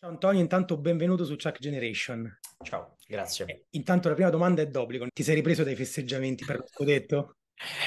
Ciao Antonio, intanto benvenuto su Chuck Generation. Ciao, grazie. Eh, intanto la prima domanda è d'obbligo. Ti sei ripreso dai festeggiamenti per lo scudetto?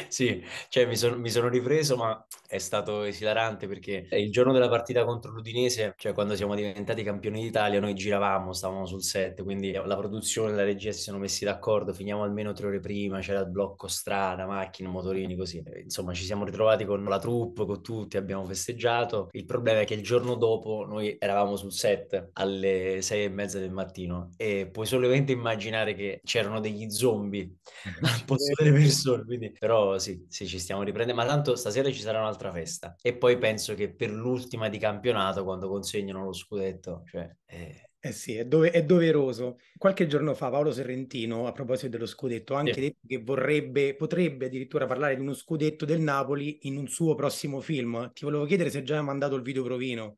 Sì, cioè mi, son, mi, sono ripreso, ma è stato esilarante perché il giorno della partita contro l'Udinese, cioè quando siamo diventati campioni d'Italia, noi giravamo, stavamo sul set, quindi la produzione e la regia si sono messi d'accordo, finiamo almeno tre ore prima, c'era il blocco strada, macchine, motorini, così. Insomma, ci siamo ritrovati con la troupe, con tutti, abbiamo festeggiato. Il problema è che il giorno dopo noi eravamo sul set alle sei e mezza del mattino e puoi solamente immaginare che c'erano degli zombie eh, al posto delle persone, quindi però sì, sì, ci stiamo riprendendo. Ma tanto stasera ci sarà un'altra festa. E poi penso che per l'ultima di campionato, quando consegnano lo scudetto, cioè... Eh... Eh sì, è, dove, è, doveroso. Qualche giorno fa Paolo Serrentino, a proposito dello scudetto, ha anche sì. detto che vorrebbe, potrebbe addirittura parlare di uno scudetto del Napoli in un suo prossimo film. Ti volevo chiedere se hai già hai mandato il video provino.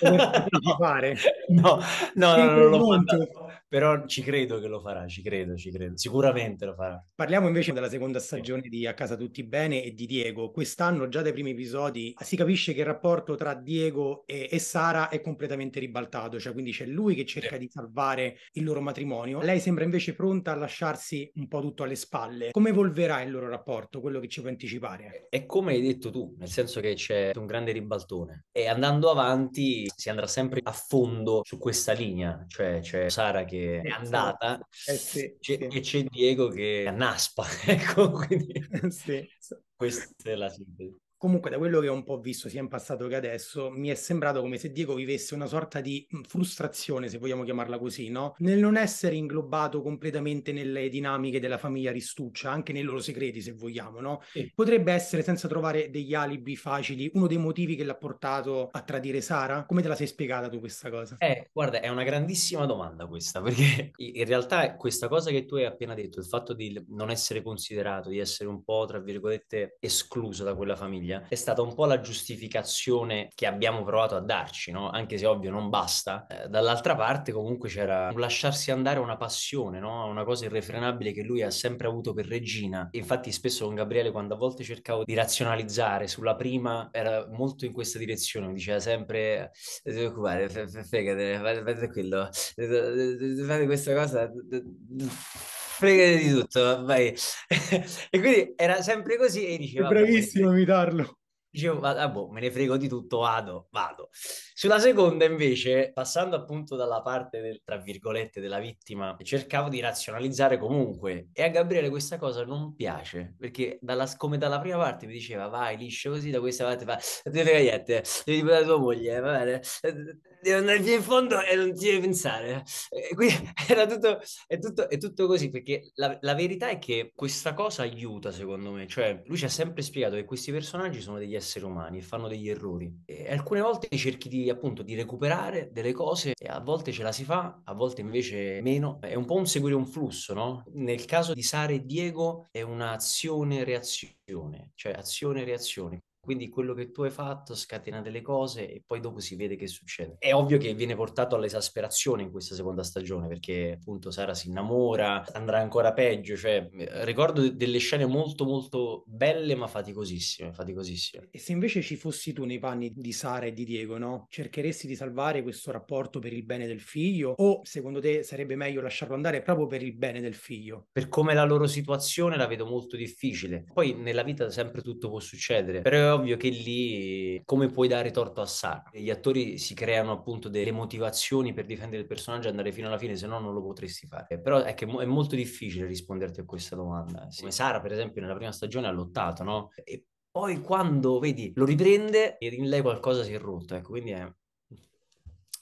no, fare. no, no, no, no, non l'ho mandato però ci credo che lo farà, ci credo, ci credo, sicuramente lo farà. Parliamo invece della seconda stagione di A casa tutti bene e di Diego. Quest'anno, già dai primi episodi, ah, si capisce che il rapporto tra Diego e, e Sara è completamente ribaltato, cioè quindi c'è lui che cerca di salvare il loro matrimonio, lei sembra invece pronta a lasciarsi un po' tutto alle spalle. Come evolverà il loro rapporto, quello che ci puoi anticipare? È come hai detto tu, nel senso che c'è un grande ribaltone e andando avanti si andrà sempre a fondo su questa linea, cioè c'è Sara che è eh, andata certo. eh sì, c'è, sì. e c'è Diego che è a Naspa. ecco, quindi sì. questa è la sintesi comunque da quello che ho un po' visto sia in passato che adesso, mi è sembrato come se Diego vivesse una sorta di mhmm, frustrazione, se vogliamo chiamarla così, no? Nel non essere inglobato completamente nelle dinamiche della famiglia Ristuccia, anche nei loro segreti, se vogliamo, no? Sì. Potrebbe essere, senza trovare degli alibi facili, uno dei motivi che l'ha portato a tradire Sara? Come te la sei spiegata tu questa cosa? Eh, guarda, è una grandissima domanda questa, perché in realtà questa cosa che tu hai appena detto, il fatto di non essere considerato, di essere un po', tra virgolette, escluso da quella famiglia, famiglia, è stata un po' la giustificazione che abbiamo provato a darci, no? anche se ovvio non basta. Eh, dall'altra parte comunque c'era un lasciarsi andare a una passione, no? una cosa irrefrenabile che lui ha sempre avuto per Regina. Infatti spesso con Gabriele quando a volte cercavo di razionalizzare sulla prima era molto in questa direzione, mi diceva sempre non eh, ti preoccupare, fegate, fate quello, fate questa cosa frega di tutto, vai. e quindi era sempre così e diceva... Bravissimo a imitarlo. Dicevo, ah, boh, me ne frego di tutto, vado, vado. Sulla seconda, invece, passando appunto dalla parte, del, tra virgolette, della vittima, cercavo di razionalizzare comunque. E a Gabriele questa cosa non piace, perché dalla, come dalla prima parte mi diceva, vai liscio così, da questa parte va, devi niente, devi parlare tua moglie, va bene, devi andare via in fondo e non ti devi pensare. E quindi era tutto, è tutto, è tutto così, perché la, la verità è che questa cosa aiuta, secondo me. Cioè, lui ci ha sempre spiegato che questi personaggi sono degli esseri umani, e fanno degli errori. E alcune volte cerchi di, appunto, di recuperare delle cose e a volte ce la si fa, a volte invece meno. È un po' un seguire un flusso, no? Nel caso di Sara e Diego è un'azione-reazione, cioè azione-reazione. Quindi quello che tu hai fatto scatena delle cose e poi dopo si vede che succede. È ovvio che viene portato all'esasperazione in questa seconda stagione perché appunto Sara si innamora, andrà ancora peggio, cioè eh, ricordo delle scene molto molto belle ma faticosissime, faticosissime. E se invece ci fossi tu nei panni di Sara e di Diego, no? Cercheresti di salvare questo rapporto per il bene del figlio o secondo te sarebbe meglio lasciarlo andare proprio per il bene del figlio? Per come la loro situazione la vedo molto difficile. Poi nella vita sempre tutto può succedere, però ovvio che lì come puoi dare torto a Sara? Gli attori si creano appunto delle motivazioni per difendere il personaggio e andare fino alla fine, se no non lo potresti fare. Però ecco, è che è molto difficile risponderti a questa domanda. Eh, come Sara, per esempio, nella prima stagione ha lottato, no? E poi quando, vedi, lo riprende e in lei qualcosa si è rotto, ecco, quindi è...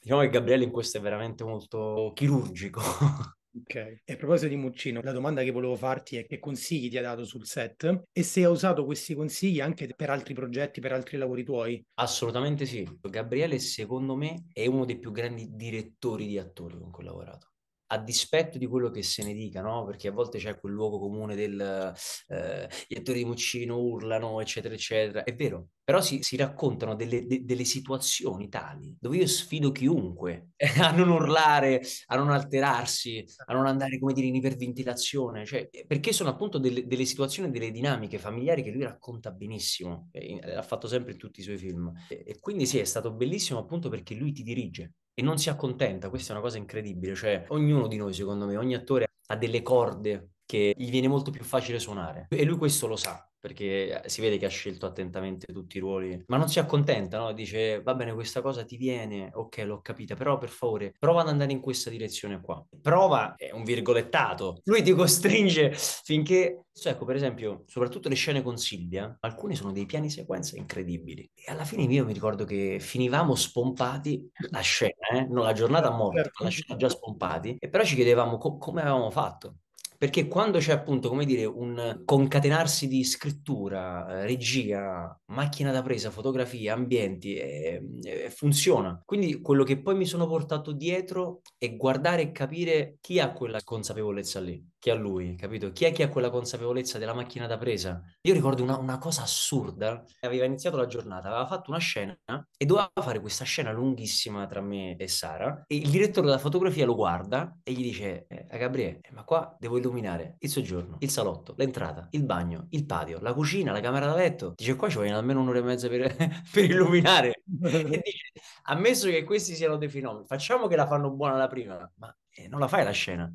Diciamo che Gabriele in questo è veramente molto chirurgico. Ok. E a proposito di Muccino, la domanda che volevo farti è che consigli ti ha dato sul set e se hai usato questi consigli anche per altri progetti, per altri lavori tuoi? Assolutamente sì. Gabriele, secondo me, è uno dei più grandi direttori di attori con cui ho lavorato a dispetto di quello che se ne dica, no? perché a volte c'è quel luogo comune del eh, gli attori di Muccino urlano, eccetera, eccetera, è vero, però si, si raccontano delle, de, delle, situazioni tali dove io sfido chiunque a non urlare, a non alterarsi, a non andare, come dire, in iperventilazione, cioè, eh, perché sono appunto delle, delle situazioni, delle dinamiche familiari che lui racconta benissimo, eh, l'ha fatto sempre in tutti i suoi film. E, e quindi sì, è stato bellissimo appunto perché lui ti dirige, e non si accontenta, questa è una cosa incredibile, cioè ognuno di noi secondo me, ogni attore ha delle corde che gli viene molto più facile suonare e lui questo lo sa perché eh, si vede che ha scelto attentamente tutti i ruoli, ma non si accontenta, no? dice va bene questa cosa ti viene, ok l'ho capita, però per favore prova ad andare in questa direzione qua. Prova è un virgolettato, lui ti costringe finché... So, ecco per esempio, soprattutto le scene con Silvia, alcuni sono dei piani sequenza incredibili e alla fine io mi ricordo che finivamo spompati la scena, eh? no, la giornata morta, la scena già spompati, e però ci chiedevamo co- come avevamo fatto perché quando c'è appunto, come dire, un concatenarsi di scrittura, eh, regia, macchina da presa, fotografia, ambienti, eh, eh, funziona. Quindi quello che poi mi sono portato dietro è guardare e capire chi ha quella consapevolezza lì, chi ha lui, capito? Chi è che ha quella consapevolezza della macchina da presa? Io ricordo una, una cosa assurda, aveva iniziato la giornata, aveva fatto una scena e doveva fare questa scena lunghissima tra me e Sara e il direttore della fotografia lo guarda e gli dice, eh, eh Gabriele, eh, ma qua devo illuminare dominare il soggiorno, il salotto, l'entrata, il bagno, il patio, la cucina, la camera da letto. Dice qua ci vogliono almeno un'ora e mezza per, per illuminare. e dice, ammesso che questi siano dei fenomeni, facciamo che la fanno buona la prima, ma eh, non la fai la scena.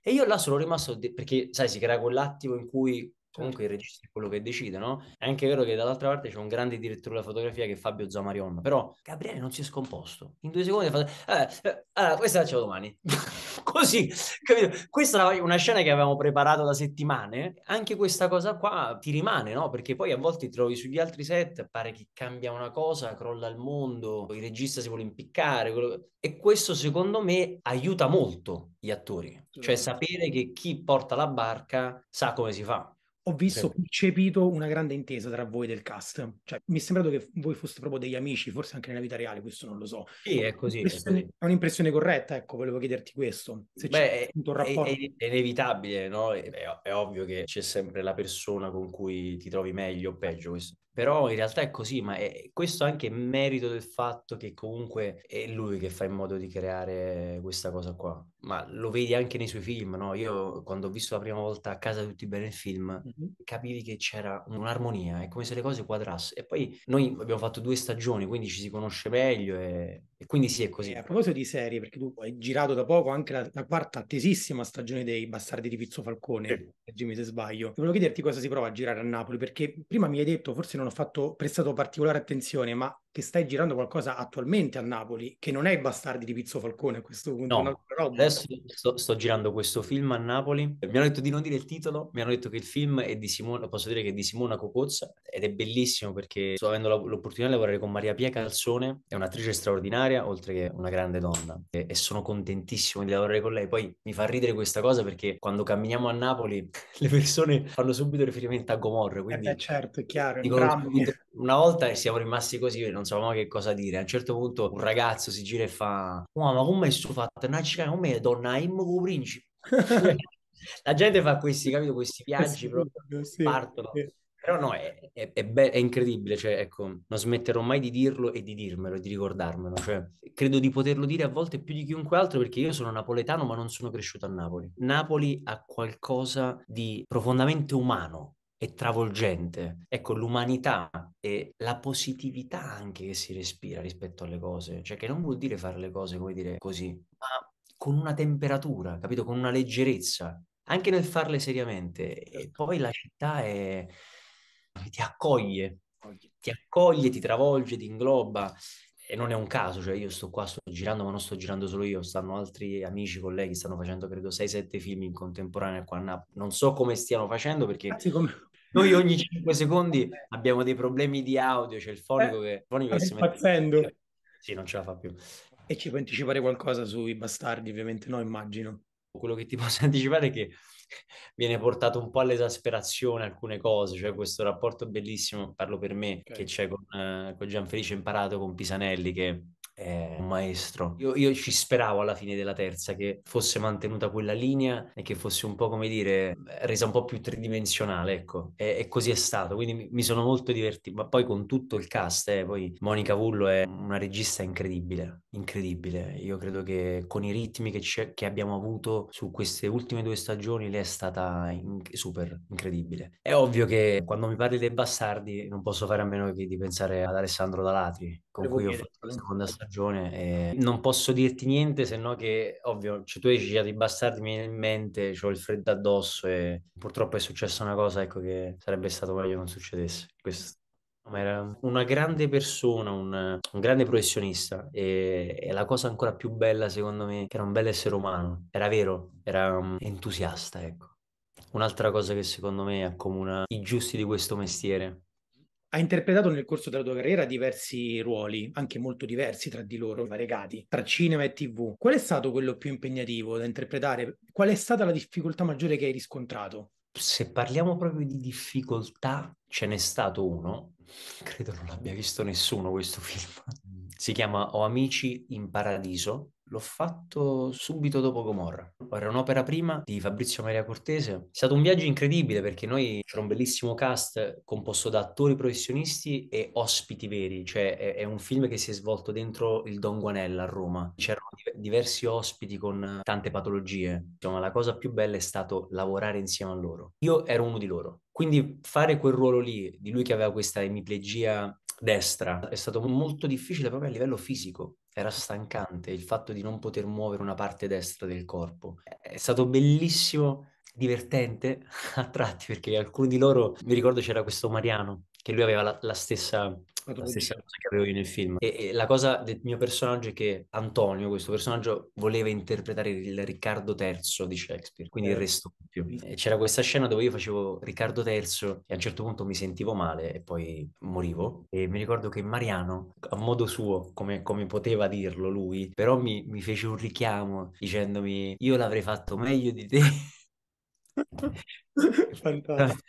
E io là sono rimasto, de- perché sai, si crea quell'attimo in cui comunque il regista è quello che decide, no? È anche vero che dall'altra parte c'è un grande direttore della fotografia che è Fabio Zamarion, però Gabriele non si è scomposto. In due secondi ha fatto, eh, eh, allora, questa la facciamo domani. così, capito? Questa è una scena che avevamo preparato da settimane, anche questa cosa qua ti rimane, no? Perché poi a volte ti trovi sugli altri set, pare che cambia una cosa, crolla il mondo, il regista si vuole impiccare, quello... e questo secondo me aiuta molto gli attori, cioè sapere che chi porta la barca sa come si fa ho visto, ho percepito una grande intesa tra voi del cast. Cioè, mi è sembrato che voi foste proprio degli amici, forse anche nella vita reale, questo non lo so. Sì, è così. È, così. è un'impressione corretta, ecco, volevo chiederti questo. Se Beh, un rapporto... è, è, inevitabile, no? È, è, ovvio che c'è sempre la persona con cui ti trovi meglio o peggio, questo però in realtà è così, ma è, questo anche è anche merito del fatto che comunque è lui che fa in modo di creare questa cosa qua. Ma lo vedi anche nei suoi film, no? Io quando ho visto la prima volta A casa tutti bene il film, mm-hmm. capivi che c'era un'armonia, è come se le cose quadrassero. E poi noi abbiamo fatto due stagioni, quindi ci si conosce meglio e e quindi sì, è così. E eh, a proposito di serie, perché tu hai girato da poco anche la, la quarta attesissima stagione dei Bastardi di Pizzo Falcone, eh. Jimmy se sbaglio. E volevo chiederti cosa si prova a girare a Napoli, perché prima mi hai detto, forse non ho fatto, prestato particolare attenzione, ma che stai girando qualcosa attualmente a Napoli, che non è Bastardi di Pizzo Falcone a questo punto. No, adesso sto, sto, girando questo film a Napoli, mi hanno detto di non dire il titolo, mi hanno detto che il film è di Simona, posso dire che è di Simona Cocozza, ed è bellissimo perché sto avendo l'opportunità di lavorare con Maria Pia Calzone, è un'attrice straordinaria, straordinaria, oltre che una grande donna. E, e, sono contentissimo di lavorare con lei. Poi mi fa ridere questa cosa perché quando camminiamo a Napoli le persone fanno subito riferimento a Gomorra. Eh quindi eh beh, certo, è chiaro. Dico, una volta siamo rimasti così, non sapevamo che cosa dire. A un certo punto un ragazzo si gira e fa: oh, Ma come è sto fatto? Una cicana, come è donna? Immo principe. La gente fa questi, capito, questi viaggi sì, proprio sì, partono. Sì. Però no, è, è, è, be- è incredibile, cioè, ecco, non smetterò mai di dirlo e di dirmelo e di ricordarmelo. Cioè, credo di poterlo dire a volte più di chiunque altro perché io sono napoletano ma non sono cresciuto a Napoli. Napoli ha qualcosa di profondamente umano e travolgente. Ecco, l'umanità e la positività anche che si respira rispetto alle cose. Cioè, che non vuol dire fare le cose, come dire, così, ma con una temperatura, capito? Con una leggerezza. Anche nel farle seriamente. E certo. poi la città è ti accoglie, ti accoglie, ti travolge, ti ingloba. E non è un caso, cioè io sto qua, sto girando, ma non sto girando solo io, stanno altri amici, colleghi, stanno facendo credo 6-7 film in contemporanea qua a Napoli. Non so come stiano facendo perché Anzi, come... noi ogni 5 secondi abbiamo dei problemi di audio, c'è il fonico eh, che, il fonico che si mette... Sì, non ce la fa più. E ci puoi anticipare qualcosa sui bastardi, ovviamente no, immagino quello che ti posso anticipare è che viene portato un po' all'esasperazione alcune cose, cioè questo rapporto bellissimo, parlo per me, okay. che c'è con, eh, con Gianfelice Imparato, con Pisanelli, che è eh, un maestro. Io, io, ci speravo alla fine della terza che fosse mantenuta quella linea e che fosse un po' come dire resa un po' più tridimensionale, ecco. E, e così è stato, quindi mi sono molto divertito. Ma poi con tutto il cast, eh, poi Monica Vullo è una regista incredibile, incredibile. Io credo che con i ritmi che, c- che abbiamo avuto su queste ultime due stagioni lei è stata in- super incredibile. È ovvio che quando mi parli dei bastardi non posso fare a meno che di pensare ad Alessandro Dalatri, con cui ho fatto la seconda stagione. E non posso dirti niente se no che, ovvio, cioè, tu esci di bastardi, mi viene in mente, ho il freddo addosso e purtroppo è successa una cosa ecco, che sarebbe stato meglio non succedesse. Questo. Ma era una grande persona, un, un grande professionista e, e, la cosa ancora più bella secondo me che era un bel essere umano, era vero, era um, entusiasta ecco. Un'altra cosa che secondo me accomuna i giusti di questo mestiere ha interpretato nel corso della tua carriera diversi ruoli, anche molto diversi tra di loro, variegati, tra cinema e tv. Qual è stato quello più impegnativo da interpretare? Qual è stata la difficoltà maggiore che hai riscontrato? Se parliamo proprio di difficoltà, ce n'è stato uno, credo non l'abbia visto nessuno questo film. Si chiama O Amici in Paradiso L'ho fatto subito dopo Gomorra. Era un'opera prima di Fabrizio Maria Cortese. È stato un viaggio incredibile perché noi c'era un bellissimo cast composto da attori professionisti e ospiti veri, cioè è, è un film che si è svolto dentro il Don Guanella a Roma. C'erano diversi ospiti con tante patologie. Insomma, la cosa più bella è stato lavorare insieme a loro. Io ero uno di loro. Quindi fare quel ruolo lì, di lui che aveva questa emiplegia destra, è stato molto difficile proprio a livello fisico era stancante il fatto di non poter muovere una parte destra del corpo. È stato bellissimo, divertente a tratti, perché alcuni di loro, mi ricordo c'era questo Mariano, che lui aveva la, la stessa la stessa cosa che avevo io nel film. E, e, la cosa del mio personaggio è che Antonio, questo personaggio, voleva interpretare il Riccardo III di Shakespeare, quindi eh. il resto più. E c'era questa scena dove io facevo Riccardo III e a un certo punto mi sentivo male e poi morivo. E mi ricordo che Mariano, a modo suo, come, come poteva dirlo lui, però mi, mi fece un richiamo dicendomi io l'avrei fatto meglio di te. Fantastico.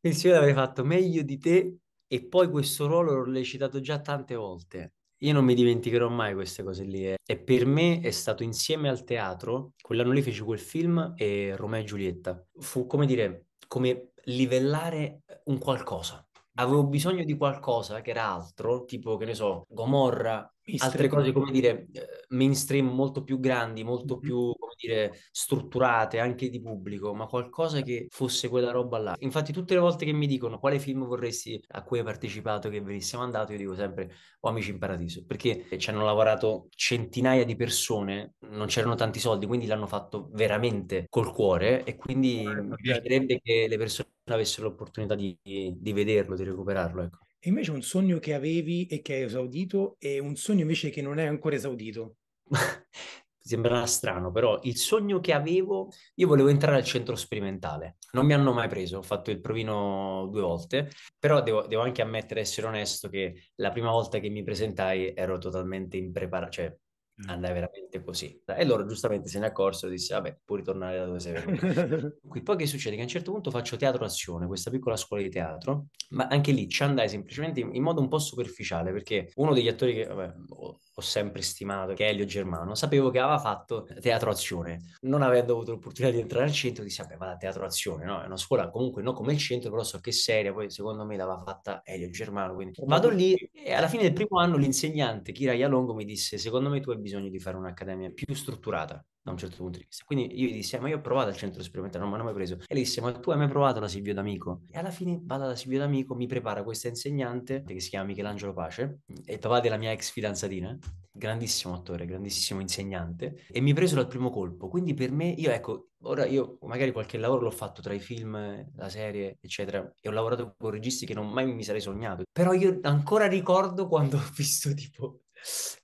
Il io l'avrei fatto meglio di te e poi questo ruolo l'ho citato già tante volte. Io non mi dimenticherò mai queste cose lì. Eh. E per me è stato insieme al teatro, quell'anno lì feci quel film e Romeo e Giulietta. Fu come dire, come livellare un qualcosa avevo bisogno di qualcosa che era altro, tipo, che ne so, Gomorra altre cose, come dire, eh, mainstream molto più grandi, molto più, dire, strutturate anche di pubblico, ma qualcosa che fosse quella roba là. Infatti tutte le volte che mi dicono quale film vorresti a cui hai partecipato, che ve siamo andato, io dico sempre o oh, Amici in Paradiso, perché ci hanno lavorato centinaia di persone, non c'erano tanti soldi, quindi l'hanno fatto veramente col cuore e quindi mi piacerebbe certo. che le persone avessero l'opportunità di, di vederlo, di recuperarlo, ecco. E invece un sogno che avevi e che hai esaudito e un sogno invece che non hai ancora esaudito. Sembrerà strano, però il sogno che avevo, io volevo entrare al centro sperimentale. Non mi hanno mai preso, ho fatto il provino due volte, però devo, devo anche ammettere, essere onesto, che la prima volta che mi presentai ero totalmente impreparato, cioè andai veramente così. E loro giustamente se ne accorsero e disse, vabbè, puoi ritornare da dove sei venuto. poi che succede? Che a un certo punto faccio teatro azione, questa piccola scuola di teatro, ma anche lì ci andai semplicemente in, modo un po' superficiale, perché uno degli attori che vabbè, ho, ho, sempre stimato, che è Elio Germano, sapevo che aveva fatto teatro azione. Non avendo avuto l'opportunità di entrare al centro, disse, vabbè, vado a teatro azione, no? È una scuola comunque non come il centro, però so che seria, poi secondo me l'aveva fatta Elio Germano, quindi vado lì e alla fine del primo anno l'insegnante Kira Ialongo mi disse, secondo me tu hai bisogno di fare un'accademia più strutturata da un certo punto di vista. Quindi io gli dissi, eh, ma io ho provato al centro sperimentale, non mi hanno mai preso. E lei disse, ma tu hai mai provato la Silvio D'Amico? E alla fine vado da Silvio D'Amico, mi prepara questa insegnante che si chiama Michelangelo Pace, è il papà della mia ex fidanzatina, grandissimo attore, grandissimo insegnante, e mi presero al primo colpo. Quindi per me, io ecco, ora io magari qualche lavoro l'ho fatto tra i film, la serie, eccetera, e ho lavorato con registi che non mai mi sarei sognato. Però io ancora ricordo quando ho visto tipo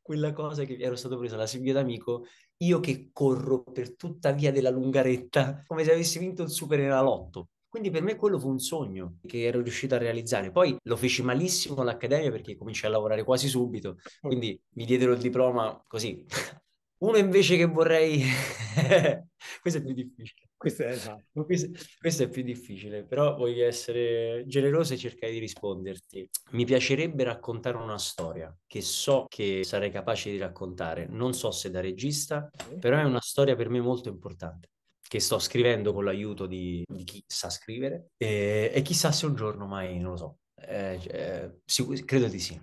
quella cosa che ero stato preso dalla Silvia d'Amico, io che corro per tutta via della lungaretta, come se avessi vinto il Super Enalotto. Quindi per me quello fu un sogno che ero riuscito a realizzare. Poi lo feci malissimo all'accademia perché cominciai a lavorare quasi subito, quindi mi diedero il diploma così. Uno invece che vorrei... Questo è più difficile questo è, esatto. questo, questo è più difficile, però voglio essere generoso e cercare di risponderti. Mi piacerebbe raccontare una storia che so che sarei capace di raccontare, non so se da regista, però è una storia per me molto importante che sto scrivendo con l'aiuto di, di chi sa scrivere e, e, chissà se un giorno mai, non lo so, eh, cioè, eh, credo di sì,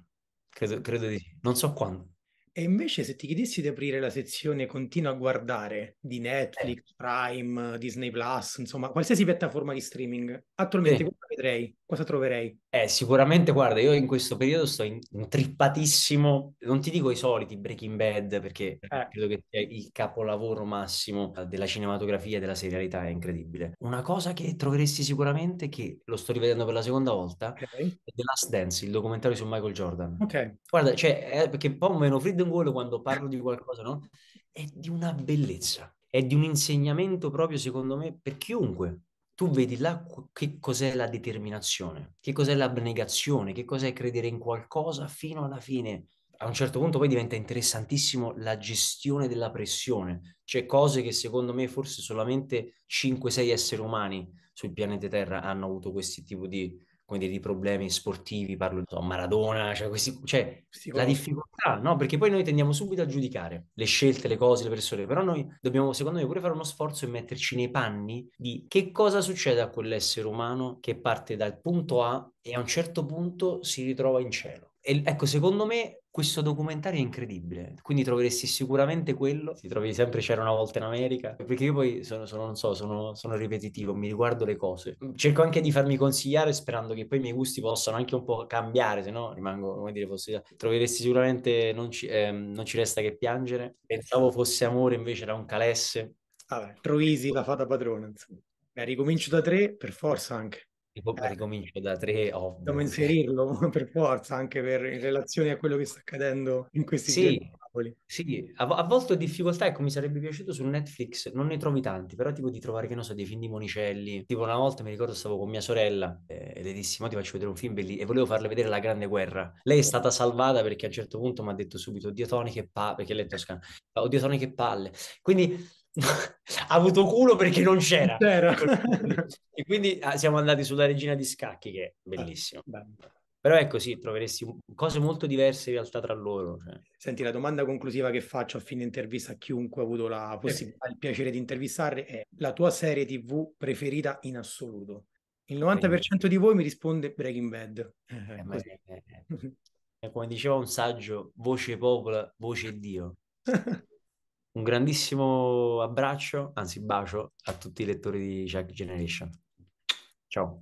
credo, credo di sì, non so quando, e invece se ti chiedessi di aprire la sezione continua a guardare di eh. Netflix, Prime, Disney Plus, insomma, qualsiasi piattaforma di streaming, attualmente sì. cosa vedrei? Cosa troverei? Eh, sicuramente, guarda, io in questo periodo sto intrippatissimo, non ti dico i soliti Breaking Bad, perché eh. credo che sia il capolavoro massimo della cinematografia e della serialità, è incredibile. Una cosa che troveresti sicuramente, che lo sto rivedendo per la seconda volta, okay. è The Last Dance, il documentario su Michael Jordan. Ok. Guarda, cioè, è perché un po' meno Freedom in Wall quando parlo di qualcosa, no? È di una bellezza, è di un insegnamento proprio secondo me per chiunque. Tu vedi là che cos'è la determinazione, che cos'è l'abnegazione, che cos'è credere in qualcosa fino alla fine. A un certo punto poi diventa interessantissimo la gestione della pressione, cioè cose che secondo me forse solamente 5-6 esseri umani sul pianeta Terra hanno avuto questo tipo di dire, di problemi sportivi, parlo di so, Maradona, cioè, questi, cioè la difficoltà, no? Perché poi noi tendiamo subito a giudicare le scelte, le cose, le persone, però noi dobbiamo secondo me pure fare uno sforzo e metterci nei panni di che cosa succede a quell'essere umano che parte dal punto A e a un certo punto si ritrova in cielo. E, ecco, secondo me questo documentario è incredibile, quindi troveresti sicuramente quello. Si trovi sempre C'era una volta in America, perché io poi sono, sono non so, sono, sono, ripetitivo, mi riguardo le cose. Cerco anche di farmi consigliare sperando che poi i miei gusti possano anche un po' cambiare, se no rimango, come dire, fosse... Troveresti sicuramente non ci, eh, non ci, resta che piangere. Pensavo fosse amore, invece era un calesse. Vabbè, Troisi, la fata padrona, ricomincio da tre, per forza anche. Tipo, eh, ricomincio da tre, ovvio. Dobbiamo inserirlo per forza, anche per, in relazione a quello che sta accadendo in questi sì, giorni. Sì, a, a volte ho difficoltà, ecco, mi sarebbe piaciuto su Netflix, non ne trovi tanti, però tipo di trovare, che non so, dei film di Monicelli. Tipo una volta mi ricordo stavo con mia sorella eh, e le dissi, ma ti faccio vedere un film bellissimo, e volevo farle vedere La Grande Guerra. Lei è stata salvata perché a un certo punto mi ha detto subito, oddio Tony che palle, perché lei è toscana, oddio Tony che palle. Quindi ha avuto culo perché non c'era. c'era. e quindi ah, siamo andati sulla regina di scacchi, che è ah, bellissimo. Ah, Però è così, troveresti cose molto diverse in realtà tra loro. Cioè. Senti, la domanda conclusiva che faccio a fine intervista a chiunque ha avuto la possibilità, il piacere di intervistare è la tua serie TV preferita in assoluto? Il 90% di voi mi risponde Breaking Bad. Eh, eh, eh, Come diceva un saggio, voce popola, voce Dio. Un grandissimo abbraccio, anzi bacio a tutti i lettori di Jack Generation. Ciao.